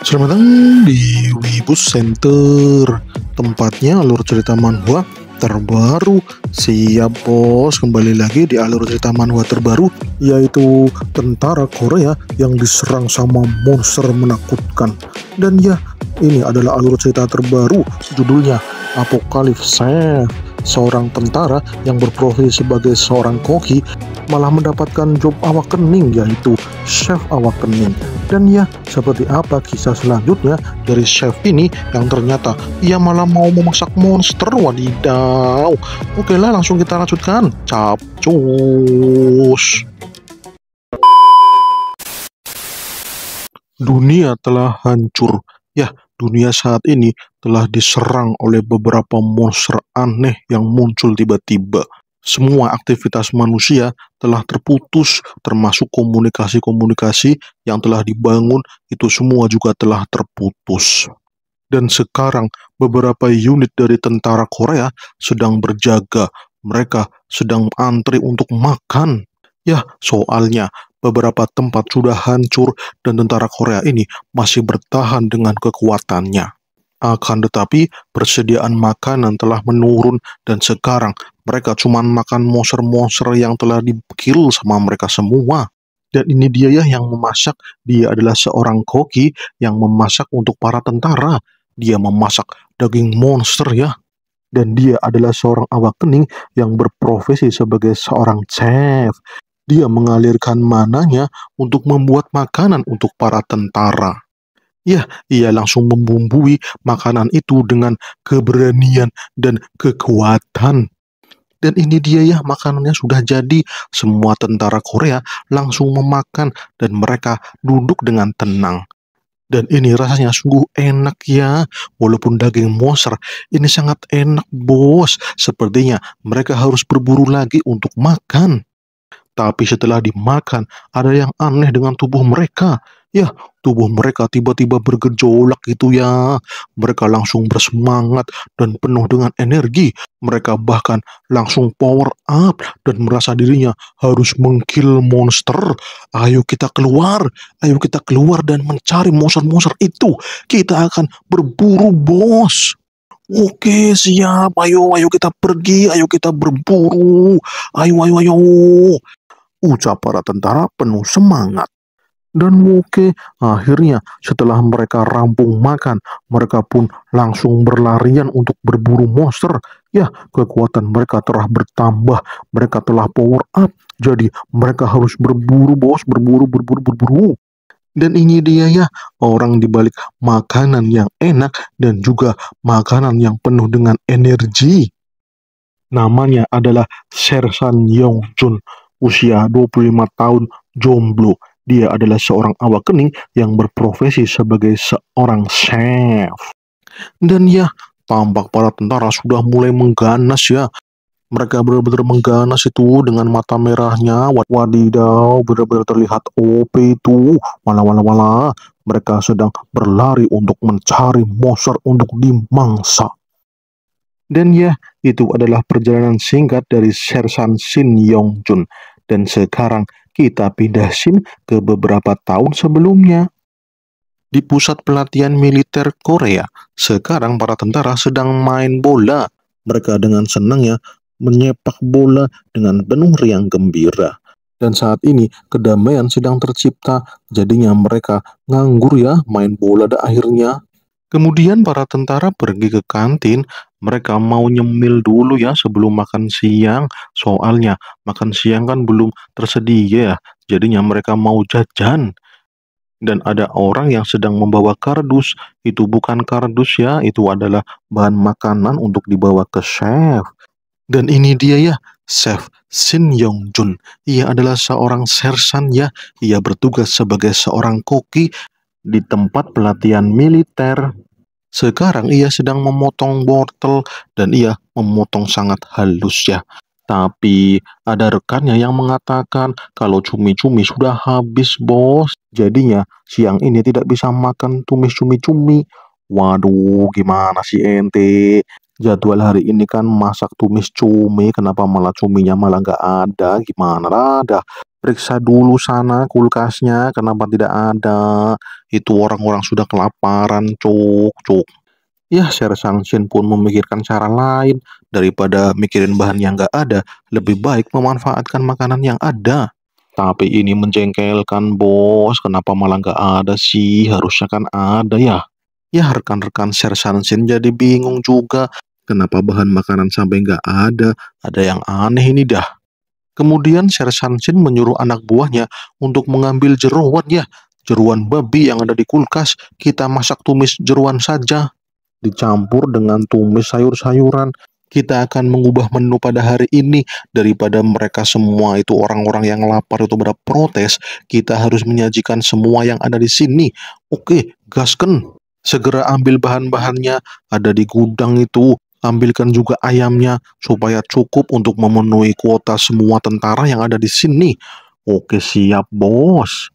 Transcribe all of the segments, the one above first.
Selamat datang di Wibu Center Tempatnya alur cerita manhwa terbaru Siap bos, kembali lagi di alur cerita manhwa terbaru Yaitu tentara Korea yang diserang sama monster menakutkan Dan ya, ini adalah alur cerita terbaru Judulnya Apokalips Seorang tentara yang berprofesi sebagai seorang koki malah mendapatkan job awak kening yaitu chef awak kening dan ya, seperti apa kisah selanjutnya dari chef ini yang ternyata ia malah mau memasak monster, wadidaw. Oke lah, langsung kita lanjutkan. Capcus. Dunia telah hancur. Ya, dunia saat ini telah diserang oleh beberapa monster aneh yang muncul tiba-tiba semua aktivitas manusia telah terputus, termasuk komunikasi-komunikasi yang telah dibangun, itu semua juga telah terputus. Dan sekarang, beberapa unit dari tentara Korea sedang berjaga. Mereka sedang antri untuk makan. Ya, soalnya beberapa tempat sudah hancur, dan tentara Korea ini masih bertahan dengan kekuatannya. Akan tetapi, persediaan makanan telah menurun, dan sekarang mereka cuman makan monster-monster yang telah dikill sama mereka semua. Dan ini dia ya yang memasak. Dia adalah seorang koki yang memasak untuk para tentara. Dia memasak daging monster ya. Dan dia adalah seorang awak kening yang berprofesi sebagai seorang chef. Dia mengalirkan mananya untuk membuat makanan untuk para tentara. Ya, ia langsung membumbui makanan itu dengan keberanian dan kekuatan dan ini dia ya makanannya sudah jadi. Semua tentara Korea langsung memakan dan mereka duduk dengan tenang. Dan ini rasanya sungguh enak ya, walaupun daging monster, ini sangat enak bos. Sepertinya mereka harus berburu lagi untuk makan. Tapi setelah dimakan, ada yang aneh dengan tubuh mereka. Ya, tubuh mereka tiba-tiba bergejolak gitu ya. Mereka langsung bersemangat dan penuh dengan energi. Mereka bahkan langsung power up dan merasa dirinya harus mengkill monster. Ayo kita keluar, ayo kita keluar dan mencari monster-monster itu. Kita akan berburu bos. Oke, siap. Ayo, ayo kita pergi, ayo kita berburu. Ayo, ayo, ayo. Ucap para tentara penuh semangat dan Woke. Akhirnya setelah mereka rampung makan, mereka pun langsung berlarian untuk berburu monster. Ya, kekuatan mereka telah bertambah, mereka telah power up. Jadi mereka harus berburu bos, berburu, berburu, berburu. Dan ini dia ya, orang dibalik makanan yang enak dan juga makanan yang penuh dengan energi. Namanya adalah Sersan Yong Jun, usia 25 tahun, jomblo. Dia adalah seorang awak kening yang berprofesi sebagai seorang chef. Dan ya, tampak para tentara sudah mulai mengganas ya. Mereka benar-benar mengganas itu dengan mata merahnya. Wadidaw, benar-benar terlihat OP itu. Wala wala wala, mereka sedang berlari untuk mencari monster untuk dimangsa. Dan ya, itu adalah perjalanan singkat dari Sersan Shin Yong Jun. Dan sekarang kita pindahin ke beberapa tahun sebelumnya. Di pusat pelatihan militer Korea, sekarang para tentara sedang main bola. Mereka dengan senangnya menyepak bola dengan penuh riang gembira. Dan saat ini kedamaian sedang tercipta, jadinya mereka nganggur ya main bola dah akhirnya. Kemudian para tentara pergi ke kantin, mereka mau nyemil dulu ya sebelum makan siang. Soalnya makan siang kan belum tersedia ya, jadinya mereka mau jajan. Dan ada orang yang sedang membawa kardus, itu bukan kardus ya, itu adalah bahan makanan untuk dibawa ke chef. Dan ini dia ya, Chef Shin Yong Jun. Ia adalah seorang sersan ya. Ia bertugas sebagai seorang koki di tempat pelatihan militer. Sekarang ia sedang memotong wortel dan ia memotong sangat halus ya. Tapi ada rekannya yang mengatakan kalau cumi-cumi sudah habis bos. Jadinya siang ini tidak bisa makan tumis cumi-cumi. Waduh gimana sih ente? Jadwal hari ini kan masak tumis cumi, kenapa malah cuminya malah nggak ada? Gimana ada? periksa dulu sana kulkasnya kenapa tidak ada itu orang-orang sudah kelaparan cuk cuk ya Sher Sangshin pun memikirkan cara lain daripada mikirin bahan yang gak ada lebih baik memanfaatkan makanan yang ada tapi ini menjengkelkan bos kenapa malah gak ada sih harusnya kan ada ya ya rekan-rekan Sher Sangshin jadi bingung juga kenapa bahan makanan sampai gak ada ada yang aneh ini dah Kemudian Sersan Chin menyuruh anak buahnya untuk mengambil jeruannya, jeruan babi yang ada di kulkas, kita masak tumis jeruan saja. Dicampur dengan tumis sayur-sayuran, kita akan mengubah menu pada hari ini daripada mereka semua itu orang-orang yang lapar itu pada protes, kita harus menyajikan semua yang ada di sini. Oke, gasken. Segera ambil bahan-bahannya, ada di gudang itu, ambilkan juga ayamnya supaya cukup untuk memenuhi kuota semua tentara yang ada di sini. Oke siap bos.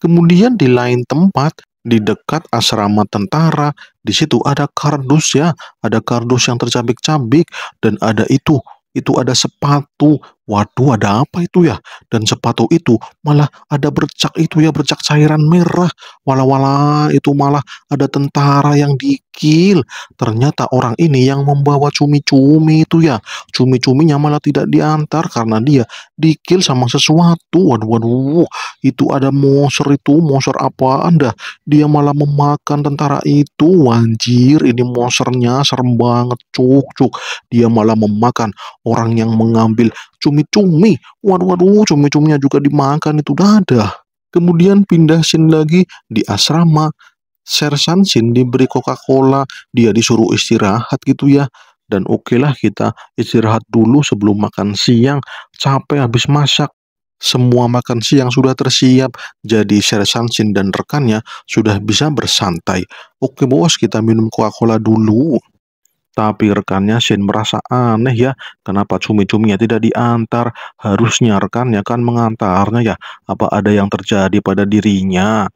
Kemudian di lain tempat, di dekat asrama tentara, di situ ada kardus ya, ada kardus yang tercabik-cabik, dan ada itu, itu ada sepatu, Waduh, ada apa itu ya? Dan sepatu itu malah ada bercak itu ya, bercak cairan merah. Wala-wala itu malah ada tentara yang dikil. Ternyata orang ini yang membawa cumi-cumi itu ya. Cumi-cuminya malah tidak diantar karena dia dikil sama sesuatu. Waduh, waduh, itu ada monster itu, monster apa anda? Dia malah memakan tentara itu. Anjir, ini monsternya serem banget. Cuk, cuk. Dia malah memakan orang yang mengambil cumi-cumi. Waduh-waduh, cumi-cuminya juga dimakan itu dadah. Kemudian pindah sin lagi di asrama. Sersan sin diberi Coca-Cola, dia disuruh istirahat gitu ya. Dan oke okay kita istirahat dulu sebelum makan siang, capek habis masak. Semua makan siang sudah tersiap, jadi Sersan Sin dan rekannya sudah bisa bersantai. Oke bos, kita minum Coca-Cola dulu. Tapi rekannya Shin merasa aneh ya, kenapa cumi-cuminya tidak diantar? Harusnya rekannya kan mengantarnya ya, apa ada yang terjadi pada dirinya?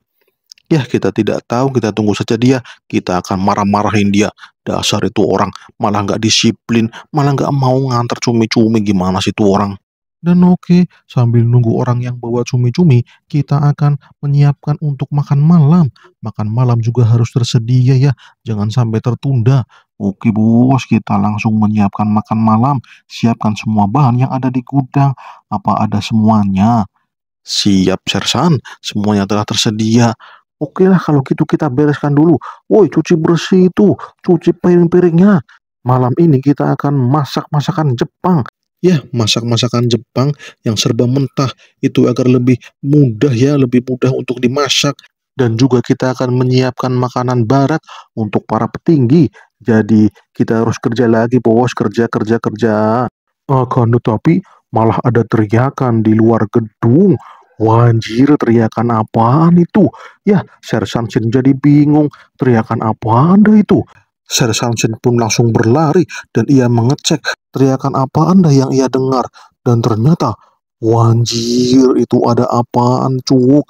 Ya kita tidak tahu, kita tunggu saja dia, kita akan marah-marahin dia. Dasar itu orang, malah nggak disiplin, malah nggak mau ngantar cumi-cumi gimana sih itu orang. Dan oke, okay, sambil nunggu orang yang bawa cumi-cumi, kita akan menyiapkan untuk makan malam. Makan malam juga harus tersedia ya, jangan sampai tertunda. Oke bos, kita langsung menyiapkan makan malam. Siapkan semua bahan yang ada di gudang. Apa ada semuanya? Siap, Sersan. Semuanya telah tersedia. Oke lah, kalau gitu kita bereskan dulu. Woi, cuci bersih itu. Cuci piring-piringnya. Malam ini kita akan masak masakan Jepang. Ya, masak-masakan Jepang yang serba mentah itu agar lebih mudah ya, lebih mudah untuk dimasak dan juga kita akan menyiapkan makanan barat untuk para petinggi jadi kita harus kerja lagi bos, kerja, kerja, kerja. Akan tetapi malah ada teriakan di luar gedung. Wanjir teriakan apaan itu? Ya, Sersan Shin jadi bingung. Teriakan apa anda itu? Sersan Shin pun langsung berlari dan ia mengecek teriakan apa anda yang ia dengar. Dan ternyata, wanjir itu ada apaan cuk?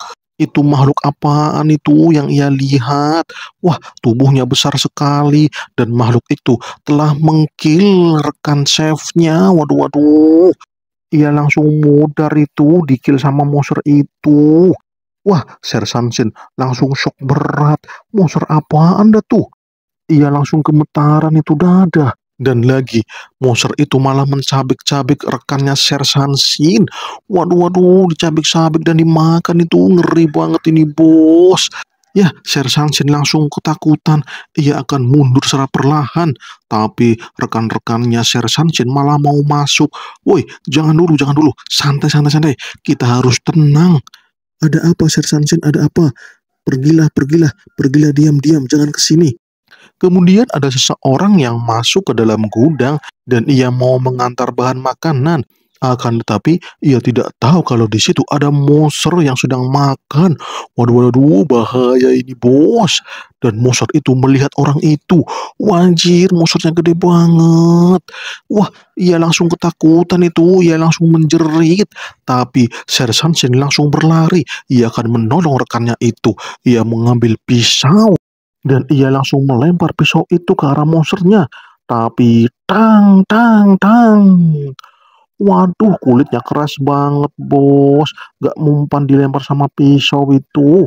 Itu makhluk apaan itu yang ia lihat? Wah, tubuhnya besar sekali dan makhluk itu telah mengkil rekan chefnya. Waduh, waduh. Ia langsung mudar itu, dikil sama monster itu. Wah, Ser Samsin langsung shock berat. Monster apaan anda tuh? Ia langsung gemetaran itu dada. Dan lagi, monster itu malah mencabik-cabik rekannya Sersan Sin. Waduh, waduh, dicabik-cabik dan dimakan itu ngeri banget ini bos. Ya, Sersan Sin langsung ketakutan. Ia akan mundur secara perlahan. Tapi rekan-rekannya Sersan Sin malah mau masuk. Woi, jangan dulu, jangan dulu. Santai, santai, santai. Kita harus tenang. Ada apa, Sersan Sin? Ada apa? Pergilah, pergilah, pergilah diam-diam. Jangan ke sini. Kemudian ada seseorang yang masuk ke dalam gudang dan ia mau mengantar bahan makanan. Akan tetapi ia tidak tahu kalau di situ ada monster yang sedang makan. Waduh, waduh, bahaya ini bos. Dan monster itu melihat orang itu. Wajir, monsternya gede banget. Wah, ia langsung ketakutan itu. Ia langsung menjerit. Tapi Sersan Sin langsung berlari. Ia akan menolong rekannya itu. Ia mengambil pisau. Dan ia langsung melempar pisau itu ke arah monsternya. Tapi tang tang tang. Waduh kulitnya keras banget bos. Gak mumpan dilempar sama pisau itu.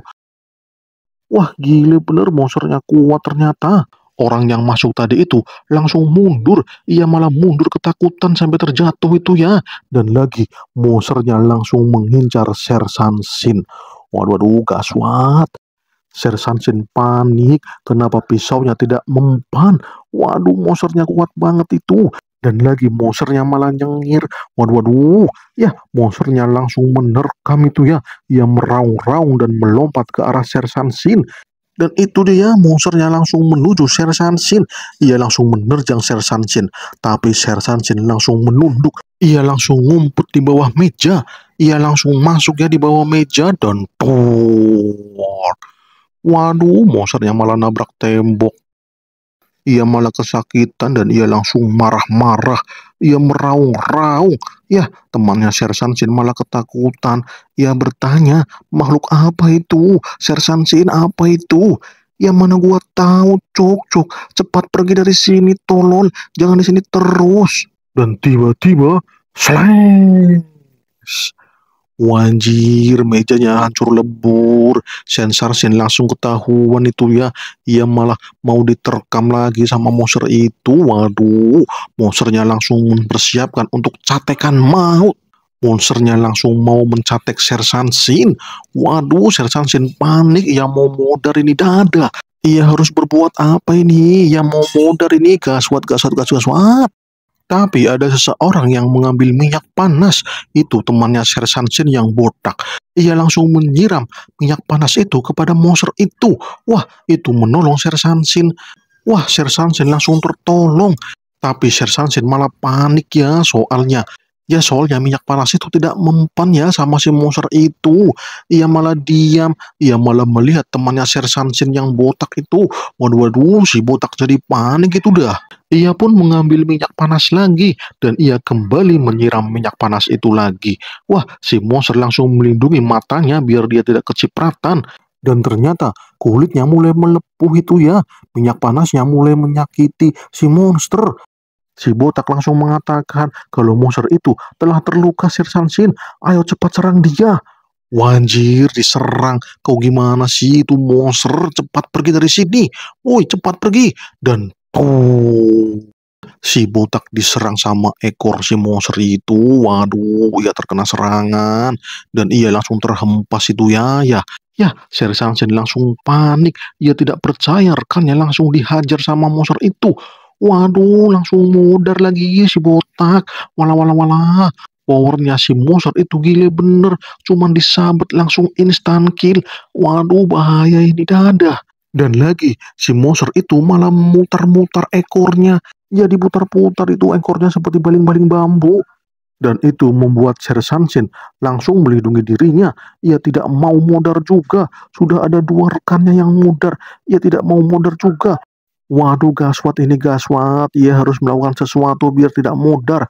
Wah gile bener monsternya kuat ternyata. Orang yang masuk tadi itu langsung mundur. Ia malah mundur ketakutan sampai terjatuh itu ya. Dan lagi monsternya langsung mengincar Sersan Sin. Waduh, waduh, gaswat. Sersan Sin panik kenapa pisaunya tidak mempan. Waduh, monsternya kuat banget itu. Dan lagi monsternya malah nyengir. Waduh, waduh. Ya, monsternya langsung menerkam itu ya. Ia meraung-raung dan melompat ke arah Sersan Sin. Dan itu dia, monsternya langsung menuju Sersan Sin. Ia langsung menerjang Sersan Sin. Tapi Sersan Sin langsung menunduk. Ia langsung ngumpet di bawah meja. Ia langsung masuk ya di bawah meja dan tuh. Waduh, monsternya malah nabrak tembok. Ia malah kesakitan dan ia langsung marah-marah. Ia meraung-raung. Ya, temannya Sersan Sin malah ketakutan. Ia bertanya, makhluk apa itu? Sersan Sin apa itu? Ya mana gua tahu, Cok, Cok. Cepat pergi dari sini, tolong. Jangan di sini terus. Dan tiba-tiba, slash. Wajir, mejanya hancur lebur, Sin langsung ketahuan itu ya. Ia malah mau diterkam lagi sama monster itu. Waduh, monsternya langsung mempersiapkan untuk catekan maut. Monsternya langsung mau mencatek Sersan Sin. Waduh, Sersan Sin panik, ia mau modar ini dada. Ia harus berbuat apa ini? Ia mau modar ini, gaswat, gaswat, gaswat, gaswat. Tapi ada seseorang yang mengambil minyak panas, itu temannya Sersan Sin yang botak. Ia langsung menyiram minyak panas itu kepada monster itu. Wah, itu menolong Sersan Sin. Wah, Sersan Sin langsung tertolong. Tapi Sersan Sin malah panik ya soalnya. Ya soalnya minyak panas itu tidak mempan ya sama si monster itu. Ia malah diam, ia malah melihat temannya Sin yang botak itu. Waduh, waduh, si botak jadi panik itu dah. Ia pun mengambil minyak panas lagi dan ia kembali menyiram minyak panas itu lagi. Wah, si monster langsung melindungi matanya biar dia tidak kecipratan. Dan ternyata kulitnya mulai melepuh itu ya. Minyak panasnya mulai menyakiti si monster. Si botak langsung mengatakan kalau monster itu telah terluka Sir Sansin. Ayo cepat serang dia. Wanjir diserang Kau gimana sih itu monster Cepat pergi dari sini Woi cepat pergi Dan Oh, si botak diserang sama ekor si monster itu. Waduh, ia ya terkena serangan dan ia langsung terhempas itu ya, ya. Ya, Seri Sansen langsung panik. Ia tidak percaya rekannya langsung dihajar sama monster itu. Waduh, langsung mudar lagi ya si botak. Walah, walah, walah. Powernya si monster itu gila bener. Cuman disabet langsung instan kill. Waduh, bahaya ini dadah. Dan lagi, si monster itu malah mutar-mutar ekornya. Ya diputar-putar itu ekornya seperti baling-baling bambu. Dan itu membuat Sir Sanshin langsung melindungi dirinya. Ia tidak mau modar juga. Sudah ada dua rekannya yang modar. Ia tidak mau modar juga. Waduh gaswat ini gaswat, ia harus melakukan sesuatu biar tidak modar.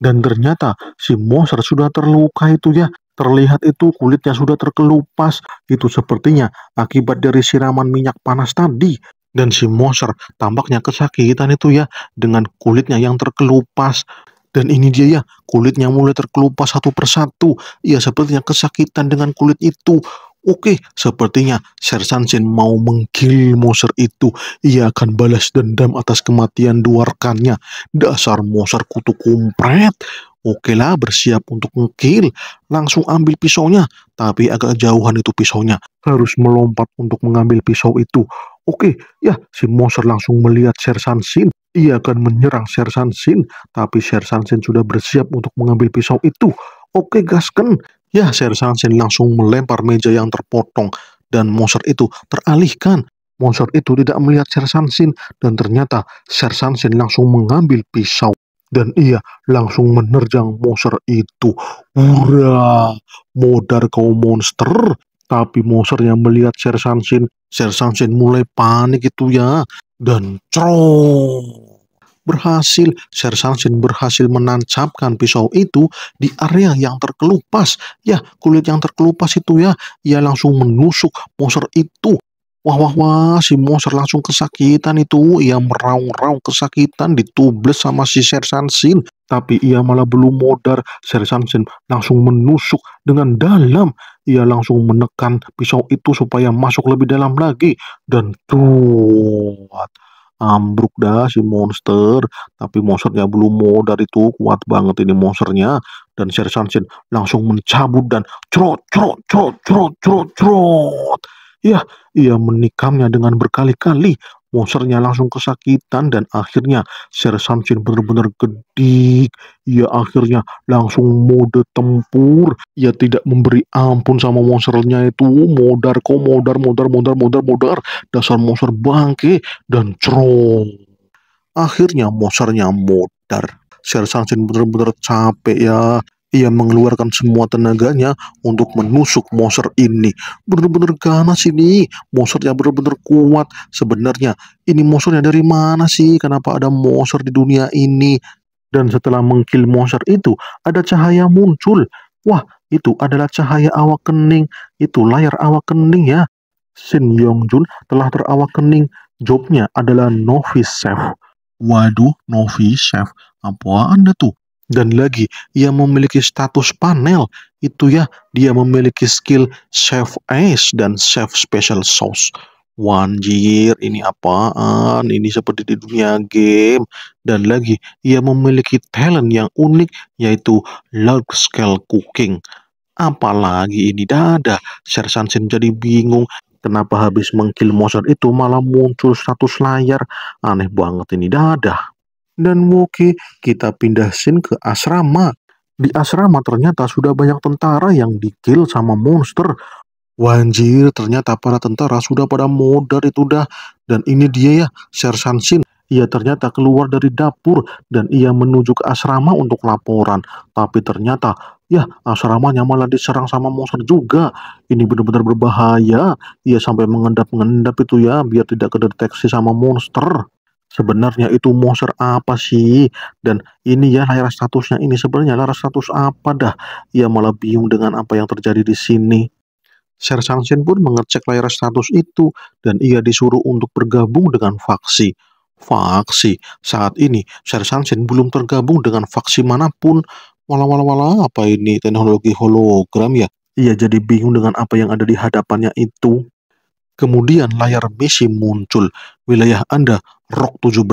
Dan ternyata si monster sudah terluka itu ya. Terlihat itu kulitnya sudah terkelupas, itu sepertinya akibat dari siraman minyak panas tadi. Dan si Moser tampaknya kesakitan itu ya, dengan kulitnya yang terkelupas. Dan ini dia ya, kulitnya mulai terkelupas satu persatu. Ia sepertinya kesakitan dengan kulit itu. Oke, sepertinya Sersan Sin mau menggil Moser itu. Ia akan balas dendam atas kematian duarkannya Dasar Moser kutu kumpret. Oke lah bersiap untuk ngekill langsung ambil pisaunya, tapi agak jauhan itu pisaunya. Harus melompat untuk mengambil pisau itu. Oke, ya si monster langsung melihat Sersan Sin. Ia akan menyerang Sersan Sin, tapi Sersan Sin sudah bersiap untuk mengambil pisau itu. Oke gasken, ya Sersan Sin langsung melempar meja yang terpotong. Dan monster itu teralihkan Monster itu tidak melihat Sersan Sin dan ternyata Sersan Sin langsung mengambil pisau. Dan ia langsung menerjang monster itu. Ura, Modar kau monster! Tapi monster yang melihat Sersan Shin, Sersan Shin mulai panik itu ya. Dan cong! berhasil. Sersansin berhasil menancapkan pisau itu di area yang terkelupas. Ya, kulit yang terkelupas itu ya, ia langsung menusuk monster itu Wah, wah, wah, si monster langsung kesakitan itu. Ia meraung-raung kesakitan, ditubles sama si Sin. Tapi ia malah belum modar. Sin langsung menusuk dengan dalam. Ia langsung menekan pisau itu supaya masuk lebih dalam lagi. Dan tuat ambruk dah si monster tapi monsternya belum modar itu kuat banget ini monsternya dan Sersan Sanshin langsung mencabut dan crot crot crot crot crot crot Ya, ia menikamnya dengan berkali-kali. Monsternya langsung kesakitan dan akhirnya Sir Samsin benar-benar gedik. Ia akhirnya langsung mode tempur. Ia tidak memberi ampun sama monsternya itu. Modar kok, modar, modar, modar, modar, modar. Dasar monster bangke dan cerong. Akhirnya monsternya modar. Sir Samsin benar-benar capek ya. Ia mengeluarkan semua tenaganya untuk menusuk monster ini. benar-benar ganas ini, monster yang benar-benar kuat. Sebenarnya ini monsternya dari mana sih? Kenapa ada monster di dunia ini? Dan setelah mengkill monster itu, ada cahaya muncul. Wah, itu adalah cahaya awak kening. Itu layar awak kening ya. Shin Yong Jun telah terawak kening. Jobnya adalah novice chef. Waduh, novice chef. Apa anda tuh? Dan lagi, ia memiliki status panel. Itu ya, dia memiliki skill chef ace dan chef special sauce. Wanjir, ini apaan? Ini seperti di dunia game. Dan lagi, ia memiliki talent yang unik, yaitu large scale cooking. Apalagi ini dada, Sersan Sin jadi bingung. Kenapa habis mengkill monster itu malah muncul status layar? Aneh banget ini dadah dan Woke, kita pindah scene ke asrama. Di asrama ternyata sudah banyak tentara yang dikill sama monster. Wanjir, ternyata para tentara sudah pada modar itu dah. Dan ini dia ya, Sersan Shin. Ia ternyata keluar dari dapur dan ia menuju ke asrama untuk laporan. Tapi ternyata, ya asramanya malah diserang sama monster juga. Ini benar-benar berbahaya. Ia sampai mengendap-ngendap itu ya, biar tidak kedeteksi sama monster sebenarnya itu monster apa sih dan ini ya layar statusnya ini sebenarnya layar status apa dah ia ya, malah bingung dengan apa yang terjadi di sini Sersan Shin pun mengecek layar status itu dan ia disuruh untuk bergabung dengan faksi. Faksi saat ini Sersan Shin belum tergabung dengan faksi manapun. Walau wala walau apa ini teknologi hologram ya? Ia jadi bingung dengan apa yang ada di hadapannya itu. Kemudian layar misi muncul, wilayah Anda ROK 17,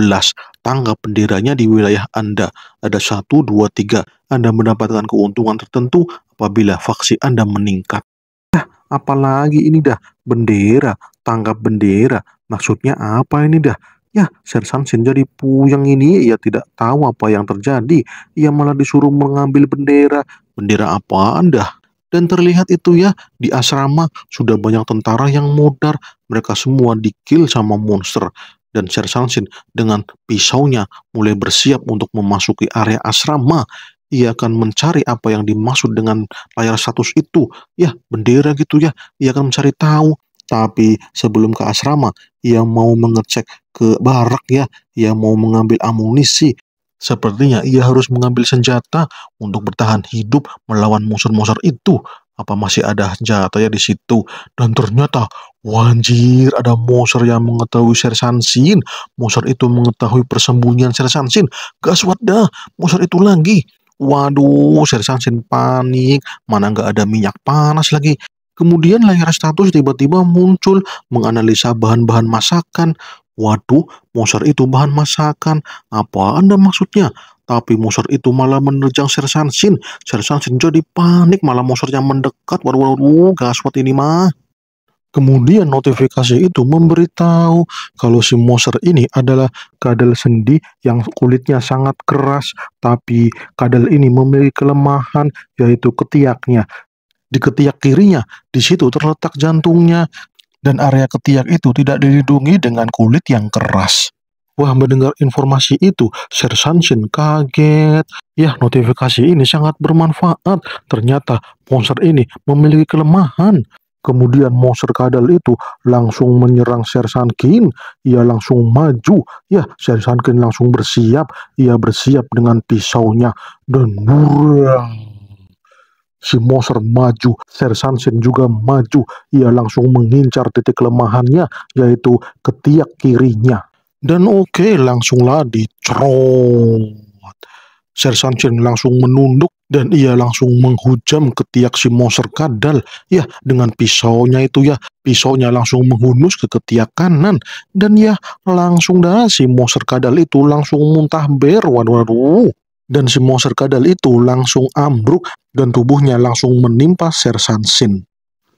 tangga benderanya di wilayah Anda. Ada 1, 2, 3, Anda mendapatkan keuntungan tertentu apabila faksi Anda meningkat. Nah, apalagi ini dah, bendera, tangga bendera, maksudnya apa ini dah? Ya, Sersan Sin jadi puyeng ini, ia tidak tahu apa yang terjadi. Ia malah disuruh mengambil bendera. Bendera apa Anda? Dan terlihat itu ya, di asrama sudah banyak tentara yang modar. Mereka semua dikill sama monster. Dan Sersan Sin dengan pisaunya mulai bersiap untuk memasuki area asrama. Ia akan mencari apa yang dimaksud dengan layar status itu. Ya, bendera gitu ya. Ia akan mencari tahu. Tapi sebelum ke asrama, ia mau mengecek ke barak ya. Ia mau mengambil amunisi Sepertinya ia harus mengambil senjata untuk bertahan hidup melawan monster-monster itu. Apa masih ada senjata ya di situ? Dan ternyata, wanjir, ada monster yang mengetahui Sersan Sin. Monster itu mengetahui persembunyian Sersan Sin. Gas wadah, monster itu lagi. Waduh, Sersan Sin panik. Mana nggak ada minyak panas lagi. Kemudian layar status tiba-tiba muncul menganalisa bahan-bahan masakan. Waduh, Moser itu bahan masakan. Apa Anda maksudnya? Tapi Moser itu malah menerjang Sersan Sin. Sersan Sin jadi panik, malah Moser yang mendekat. Waduh, waduh, oh. gaswat ini mah. Kemudian notifikasi itu memberitahu kalau si Moser ini adalah kadal sendi yang kulitnya sangat keras, tapi kadal ini memiliki kelemahan yaitu ketiaknya. Di ketiak kirinya, di situ terletak jantungnya, dan area ketiak itu tidak dilindungi dengan kulit yang keras. Wah, mendengar informasi itu, Sir Sanshin kaget. Yah, notifikasi ini sangat bermanfaat. Ternyata monster ini memiliki kelemahan. Kemudian monster kadal itu langsung menyerang Sir Kin. Ia langsung maju. Ya, Sir Kin langsung bersiap. Ia bersiap dengan pisaunya. Dan burang. Si Moser maju, Sersansin juga maju. Ia langsung mengincar titik kelemahannya, yaitu ketiak kirinya. Dan oke, okay, langsunglah dicerot. Sersansin langsung menunduk dan ia langsung menghujam ketiak si monster kadal ya dengan pisaunya itu ya pisaunya langsung menghunus ke ketiak kanan dan ya langsung dah si monster kadal itu langsung muntah ber waduh dan si monster kadal itu langsung ambruk dan tubuhnya langsung menimpa Sersan Sin.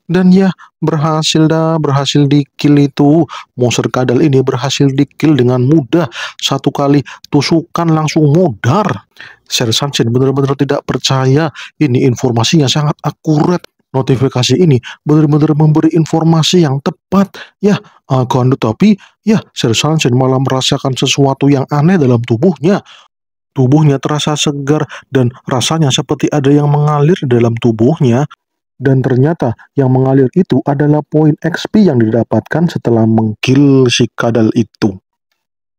Dan ya, berhasil dah, berhasil dikil itu. Monster kadal ini berhasil dikil dengan mudah. Satu kali tusukan langsung mudar. Sersan Sin benar-benar tidak percaya. Ini informasinya sangat akurat. Notifikasi ini benar-benar memberi informasi yang tepat. Ya, akan tetapi, ya, Sersan Sin malah merasakan sesuatu yang aneh dalam tubuhnya. Tubuhnya terasa segar dan rasanya seperti ada yang mengalir dalam tubuhnya. Dan ternyata yang mengalir itu adalah poin XP yang didapatkan setelah mengkill si kadal itu.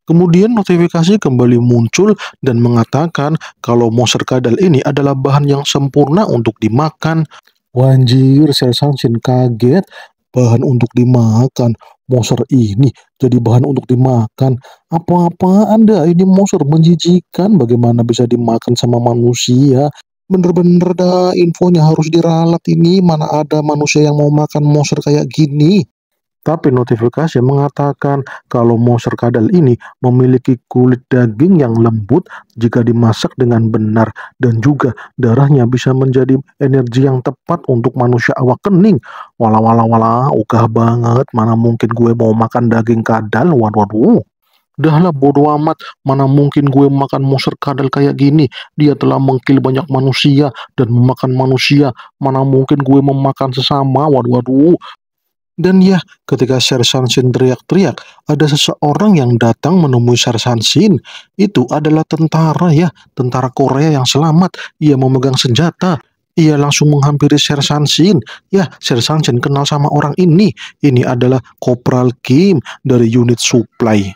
Kemudian notifikasi kembali muncul dan mengatakan kalau monster kadal ini adalah bahan yang sempurna untuk dimakan. Wanjir, Sel kaget. Bahan untuk dimakan monster ini jadi bahan untuk dimakan. Apa-apa Anda ini monster menjijikan bagaimana bisa dimakan sama manusia? Bener-bener dah infonya harus diralat ini mana ada manusia yang mau makan monster kayak gini. Tapi notifikasi mengatakan kalau monster kadal ini memiliki kulit daging yang lembut jika dimasak dengan benar dan juga darahnya bisa menjadi energi yang tepat untuk manusia awak kening. Wala wala wala, ugah banget, mana mungkin gue mau makan daging kadal, waduh waduh. Dahlah bodoh amat, mana mungkin gue makan monster kadal kayak gini. Dia telah mengkil banyak manusia dan memakan manusia. Mana mungkin gue memakan sesama. Waduh, waduh, dan ya, ketika Sersan Shin teriak-teriak, ada seseorang yang datang menemui Sersan Shin. Itu adalah tentara ya, tentara Korea yang selamat. Ia memegang senjata. Ia langsung menghampiri Sersan Shin. Ya, Sersan Shin kenal sama orang ini. Ini adalah Kopral Kim dari unit supply.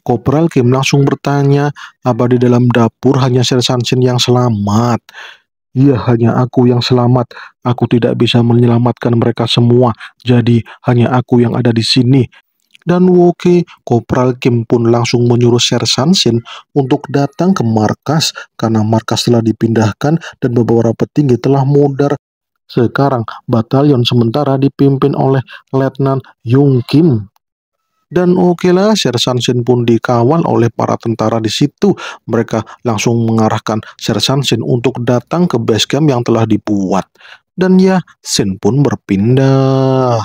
Kopral Kim langsung bertanya, apa di dalam dapur hanya Sersan Shin yang selamat? Ya, hanya aku yang selamat. Aku tidak bisa menyelamatkan mereka semua. Jadi hanya aku yang ada di sini. Dan Woke, Kopral Kim pun langsung menyuruh Sersan Shin untuk datang ke markas karena markas telah dipindahkan dan beberapa petinggi telah mudar sekarang batalion sementara dipimpin oleh Letnan Yung Kim. Dan oke okay lah, Sersan Sin pun dikawal oleh para tentara di situ. Mereka langsung mengarahkan Sersan Sin untuk datang ke base camp yang telah dibuat. Dan ya, Sin pun berpindah.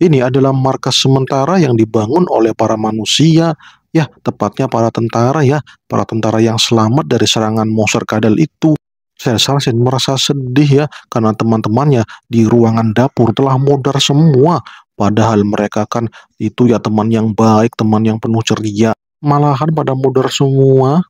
Ini adalah markas sementara yang dibangun oleh para manusia, ya tepatnya para tentara ya, para tentara yang selamat dari serangan monster kadal itu. Sersan Sin merasa sedih ya karena teman-temannya di ruangan dapur telah modar semua. Padahal mereka kan itu ya teman yang baik, teman yang penuh ceria. Malahan pada mudar semua.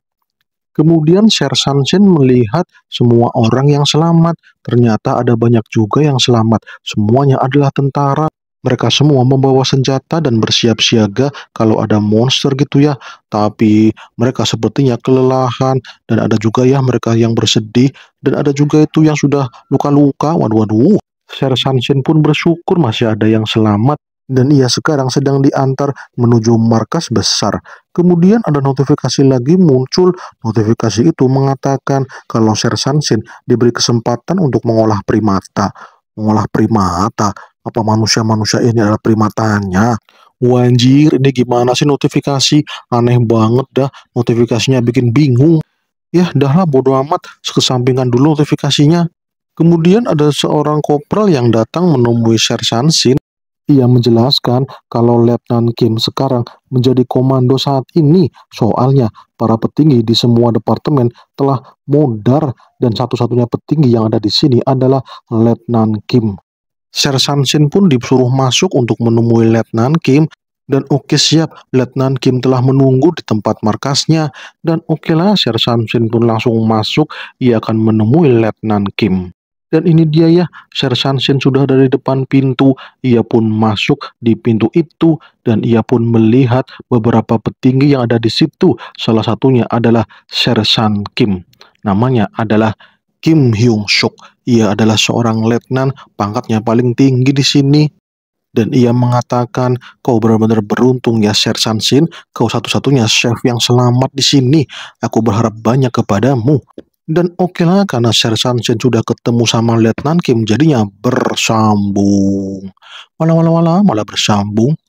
Kemudian Sher Sanshin melihat semua orang yang selamat. Ternyata ada banyak juga yang selamat. Semuanya adalah tentara. Mereka semua membawa senjata dan bersiap siaga kalau ada monster gitu ya. Tapi mereka sepertinya kelelahan dan ada juga ya mereka yang bersedih dan ada juga itu yang sudah luka-luka. Waduh, waduh. Sanshin pun bersyukur masih ada yang selamat dan ia sekarang sedang diantar menuju markas besar. Kemudian ada notifikasi lagi muncul, notifikasi itu mengatakan kalau Sanshin diberi kesempatan untuk mengolah primata. Mengolah primata? Apa manusia-manusia ini adalah primatanya? Wanjir, ini gimana sih notifikasi? Aneh banget dah, notifikasinya bikin bingung. Ya, dahlah bodo amat, kesampingan dulu notifikasinya. Kemudian ada seorang kopral yang datang menemui Sin. Ia menjelaskan kalau Letnan Kim sekarang menjadi komando saat ini. Soalnya para petinggi di semua departemen telah modar dan satu-satunya petinggi yang ada di sini adalah Letnan Kim. Sin pun disuruh masuk untuk menemui Letnan Kim dan oke siap, Letnan Kim telah menunggu di tempat markasnya dan oke okay lah Sher Samsin pun langsung masuk, ia akan menemui Letnan Kim. Dan ini dia ya, Sin sudah dari depan pintu, ia pun masuk di pintu itu dan ia pun melihat beberapa petinggi yang ada di situ. Salah satunya adalah Sersan Kim. Namanya adalah Kim Hyung Suk. Ia adalah seorang letnan, pangkatnya paling tinggi di sini. Dan ia mengatakan, kau benar-benar beruntung ya Sersan Sin, kau satu-satunya chef yang selamat di sini. Aku berharap banyak kepadamu. Dan oke okay lah karena Sersan Sen sudah ketemu sama Letnan Kim jadinya bersambung. Walau walau wala malah bersambung.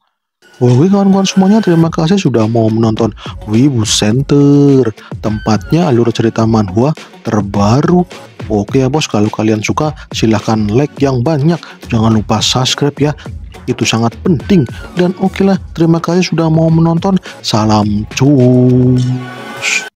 Woi kawan-kawan semuanya terima kasih sudah mau menonton Wibu Center Tempatnya alur cerita manhua terbaru Oke ya bos kalau kalian suka silahkan like yang banyak Jangan lupa subscribe ya itu sangat penting Dan oke lah terima kasih sudah mau menonton Salam cus